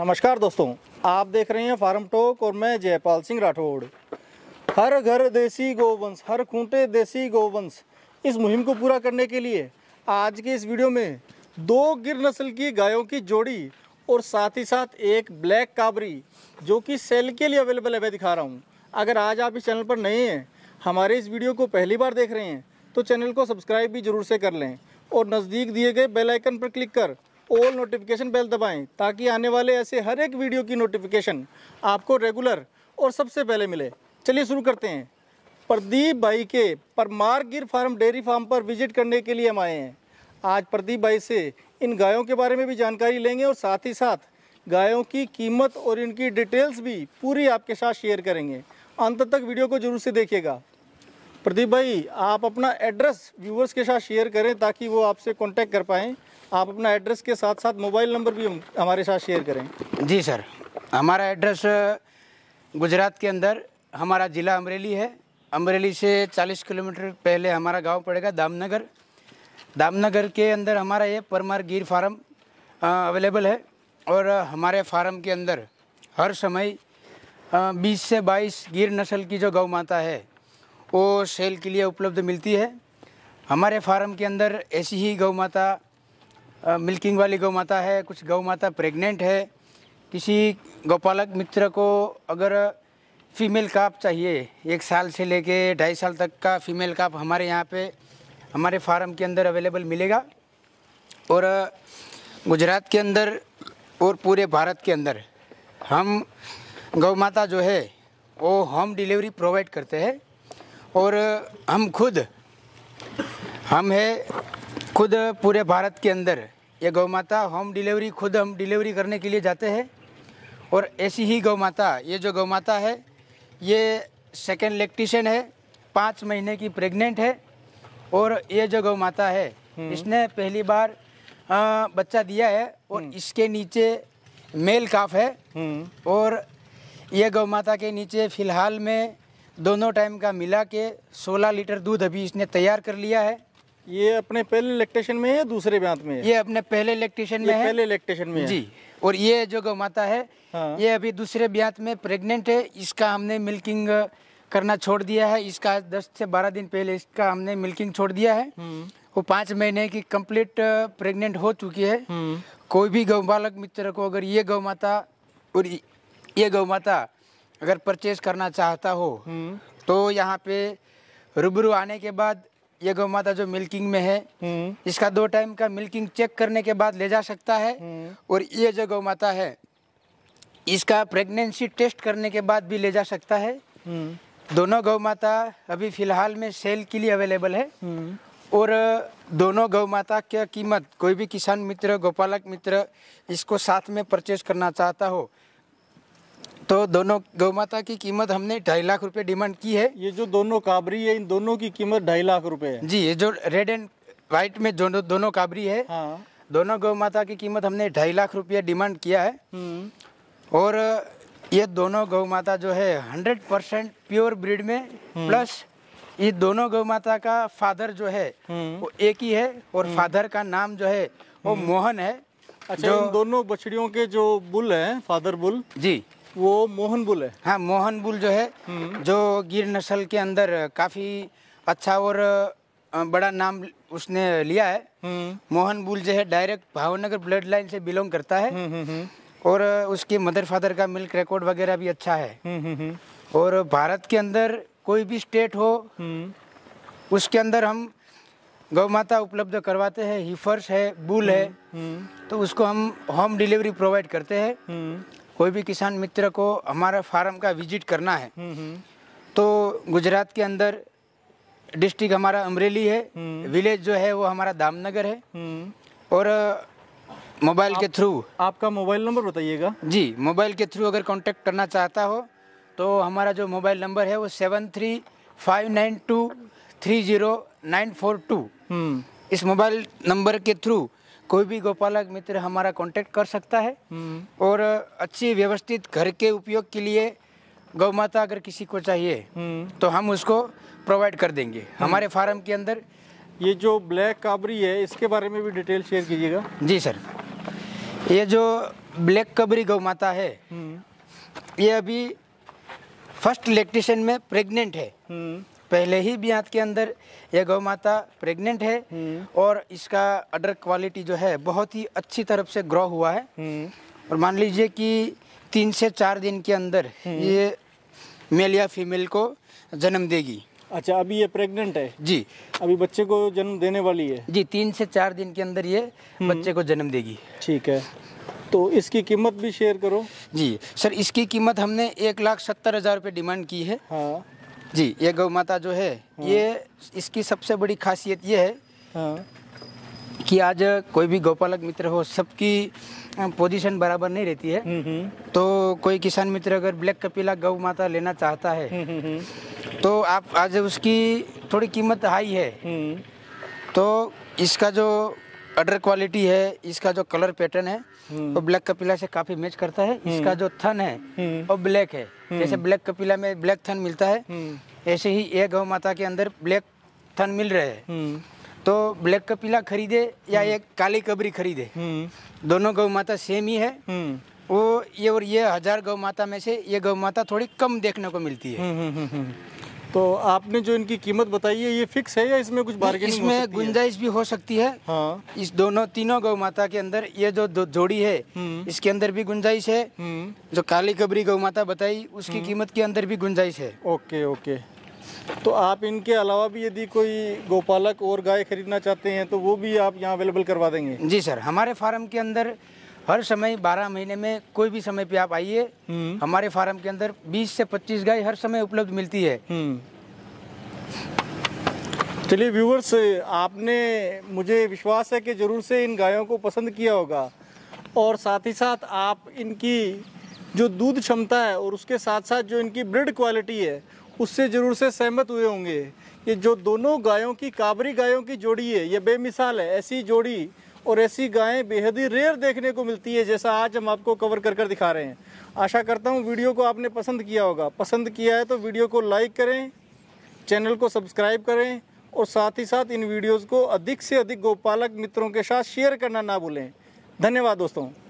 नमस्कार दोस्तों आप देख रहे हैं फार्म टोक और मैं जयपाल सिंह राठौड़ हर घर देसी गोवंश हर खूंटे देसी गोवंश इस मुहिम को पूरा करने के लिए आज के इस वीडियो में दो गिर नस्ल की गायों की जोड़ी और साथ ही साथ एक ब्लैक काबरी जो कि सेल के लिए अवेलेबल है मैं दिखा रहा हूँ अगर आज आप इस चैनल पर नए हैं हमारे इस वीडियो को पहली बार देख रहे हैं तो चैनल को सब्सक्राइब भी जरूर से कर लें और नज़दीक दिए गए बेलाइकन पर क्लिक कर ऑल नोटिफिकेशन बेल दबाएं ताकि आने वाले ऐसे हर एक वीडियो की नोटिफिकेशन आपको रेगुलर और सबसे पहले मिले चलिए शुरू करते हैं प्रदीप भाई के Parmar Gir farm dairy farm पर विजिट करने के लिए हम आए हैं आज प्रदीप भाई से इन गायों के बारे में भी जानकारी लेंगे और साथ ही साथ गायों की कीमत और इनकी डिटेल्स भी पूरी आपके साथ शेयर करेंगे अंत तक वीडियो को जरूर से देखिएगा प्रदीप भाई आप अपना एड्रेस व्यूअर्स के साथ शेयर करें ताकि वो आपसे कांटेक्ट कर पाएँ आप अपना एड्रेस के साथ साथ मोबाइल नंबर भी हम हमारे साथ शेयर करें जी सर हमारा एड्रेस गुजरात के अंदर हमारा ज़िला अमरेली है अमरेली से 40 किलोमीटर पहले हमारा गांव पड़ेगा दामनगर दामनगर के अंदर हमारा ये परमार गिर फार्म अवेलेबल है और हमारे फार्म के अंदर हर समय बीस से बाईस गिर नस्ल की जो गौ माता है वो सेल के लिए उपलब्ध मिलती है हमारे फार्म के अंदर ऐसी ही गौ माता मिल्किंग वाली गौ माता है कुछ गौ माता प्रेग्नेंट है किसी गौपालक मित्र को अगर फीमेल काप चाहिए एक साल से लेके ढाई साल तक का फीमेल काप हमारे यहाँ पे हमारे फार्म के अंदर अवेलेबल मिलेगा और गुजरात के अंदर और पूरे भारत के अंदर हम गौ माता जो है वो होम डिलीवरी प्रोवाइड करते हैं और हम खुद हम है खुद पूरे भारत के अंदर ये गौ माता होम डिलीवरी खुद हम डिलीवरी करने के लिए जाते हैं और ऐसी ही गौ माता ये जो गौ माता है ये सेकेंड इलेक्ट्रीशियन है पाँच महीने की प्रेग्नेंट है और ये जो गौ माता है हम्म। इसने पहली बार आ, बच्चा दिया है और हम्म। इसके नीचे मेल काफ है हम्म। और ये गौ माता के नीचे फिलहाल में दोनों टाइम का मिला के 16 लीटर दूध अभी इसने तैयार कर लिया है ये अपने पहले इलेक्ट्रेशन में है दूसरे ब्यांत में है? ये अपने पहले इलेक्ट्रेशन में पहले इलेक्ट्रेशन में जी और ये जो गौ माता है हाँ। ये अभी दूसरे ब्यांत में प्रेग्नेंट है इसका हमने मिल्किंग करना छोड़ दिया है इसका दस से बारह दिन पहले इसका हमने मिल्किंग छोड़ दिया है हम्म। वो पाँच महीने की कंप्लीट प्रेग्नेंट हो चुकी है हम्म। कोई भी गौ बालक मित्र को अगर ये गौ माता और ये गौ माता अगर परचेज करना चाहता हो हम्म। तो यहाँ पे रूबरू आने के बाद ये गौ माता जो मिल्किंग में है हम्म। इसका दो टाइम का मिल्किंग चेक करने के बाद ले जा सकता है हम्म। और ये जो गौ माता है इसका प्रेगनेंसी टेस्ट करने के बाद भी ले जा सकता है दोनों गौ माता अभी फिलहाल में सेल के लिए अवेलेबल है और दोनों गौ माता की कीमत कोई भी किसान मित्र गोपालक मित्र इसको साथ में परचेज करना चाहता हो तो दोनों गौ माता की कीमत हमने ढाई लाख रुपए डिमांड की है ये जो दोनों काबरी है इन दोनों की कीमत ढाई लाख रुपए है जी ये जो रेड एंड व्हाइट में जो दोनों काबरी है हाँ। दोनों गौ माता की कीमत हमने ढाई लाख रुपया डिमांड किया है हम्म। और ये दोनों गौ माता जो है हंड्रेड परसेंट प्योर ब्रीड में हम्म। प्लस ये दोनों गौ माता का फादर जो है हम्म। वो एक ही है और फादर का नाम जो है वो मोहन है अच्छा जो दोनों बछड़ियों के जो बुल हैं फादर बुल जी वो मोहन बुल है हाँ मोहन बुल जो है हम्म। जो गिर नस्ल के अंदर काफ़ी अच्छा और बड़ा नाम उसने लिया है हम्म। मोहन बुल जो है डायरेक्ट भावनगर ब्लड लाइन से बिलोंग करता है हम्म, और उसके मदर फादर का मिल्क रिकॉर्ड वगैरह भी अच्छा है और भारत के अंदर कोई भी स्टेट हो उसके अंदर हम गौ माता उपलब्ध करवाते हैं हिफर्स है बुल है तो उसको हम होम डिलीवरी प्रोवाइड करते हैं कोई भी किसान मित्र को हमारा फार्म का विजिट करना है हम्म, हम्म। तो गुजरात के अंदर डिस्ट्रिक्ट हमारा अमरेली है हम्म। विलेज जो है वो हमारा दामनगर है और मोबाइल के थ्रू आपका मोबाइल नंबर बताइएगा जी मोबाइल के थ्रू अगर कांटेक्ट करना चाहता हो तो हमारा जो मोबाइल नंबर है वो seven three five nine two three zero nine four two इस मोबाइल नंबर के थ्रू कोई भी गोपालक मित्र हमारा कांटेक्ट कर सकता है हम्म। और अच्छी व्यवस्थित घर के उपयोग के लिए गौ माता अगर किसी को चाहिए हम्म। तो हम उसको प्रोवाइड कर देंगे हम्म। हमारे फार्म के अंदर ये जो ब्लैक काबरी है इसके बारे में भी डिटेल शेयर कीजिएगा जी सर ये जो ब्लैक कबरी गौ माता है ये अभी फर्स्ट इलेक्ट्रिशन में प्रेग्नेंट है पहले ही बियात के अंदर यह गौ माता प्रेग्नेंट है हम्म। और इसका अडर क्वालिटी जो है बहुत ही अच्छी तरफ से ग्रो हुआ है हम्म। और मान लीजिए कि तीन से चार दिन के अंदर हम्म। ये मेल या फीमेल को जन्म देगी अच्छा अभी ये प्रेग्नेंट है जी अभी बच्चे को जन्म देने वाली है जी तीन से चार दिन के अंदर ये बच्चे को जन्म देगी ठीक है तो इसकी कीमत भी शेयर करो जी सर इसकी कीमत हमने एक लाख सत्तर हज़ार रुपये डिमांड की है हाँ जी ये गौ माता जो है हाँ। ये इसकी सबसे बड़ी खासियत ये है हाँ। कि आज कोई भी गौपालक मित्र हो सबकी पोजीशन बराबर नहीं रहती है हम्म, हम्म। तो कोई किसान मित्र अगर ब्लैक कपीला गौ माता लेना चाहता है हम्म, तो आप आज उसकी थोड़ी कीमत हाई है तो इसका जो अडर क्वालिटी है इसका जो कलर पैटर्न है हम्म। वो ब्लैक कपिला से काफी मैच करता है हम्म। इसका जो थन है हम्म। वो ब्लैक है जैसे ब्लैक कपिला में ब्लैक थन मिलता है ऐसे ही ये गौ माता के अंदर ब्लैक थन मिल रहे हैं तो ब्लैक कपिला खरीदे या एक काली कबरी खरीदे दोनों गौ माता सेम ही है वो ये और ये हजार गौ माता में से ये गौ माता थोड़ी कम देखने को मिलती है तो आपने जो इनकी कीमत बताई है ये फिक्स है या इसमें कुछ बार्गेनिंग इसमें गुंजाइश भी हो सकती है हाँ इस दोनों तीनों गौ माता के अंदर ये जो जोड़ी है हम्म। इसके अंदर भी गुंजाइश है हम्म। जो काली कबरी गौ माता बताई उसकी हम्म। कीमत के अंदर भी गुंजाइश है ओके ओके तो आप इनके अलावा भी यदि कोई गौपालक और गाय खरीदना चाहते हैं तो वो भी आप यहाँ अवेलेबल करवा देंगे जी सर हमारे फार्म के अंदर हर समय 12 महीने में कोई भी समय पे आप आइए हम्म। हमारे फार्म के अंदर 20 से 25 गाय हर समय उपलब्ध मिलती है हम्म। चलिए व्यूवर्स आपने मुझे विश्वास है कि ज़रूर से इन गायों को पसंद किया होगा और साथ ही साथ आप इनकी जो दूध क्षमता है और उसके साथ साथ जो इनकी ब्रिड क्वालिटी है उससे ज़रूर से सहमत हुए होंगे कि जो दोनों गायों की काबरी गायों की जोड़ी है यह बेमिसाल है ऐसी जोड़ी और ऐसी गायें बेहद ही रेयर देखने को मिलती है जैसा आज हम आपको कवर कर कर दिखा रहे हैं आशा करता हूँ वीडियो को आपने पसंद किया होगा पसंद किया है तो वीडियो को लाइक करें चैनल को सब्सक्राइब करें और साथ ही साथ इन वीडियोज़ को अधिक से अधिक गोपालक मित्रों के साथ शेयर करना ना भूलें धन्यवाद दोस्तों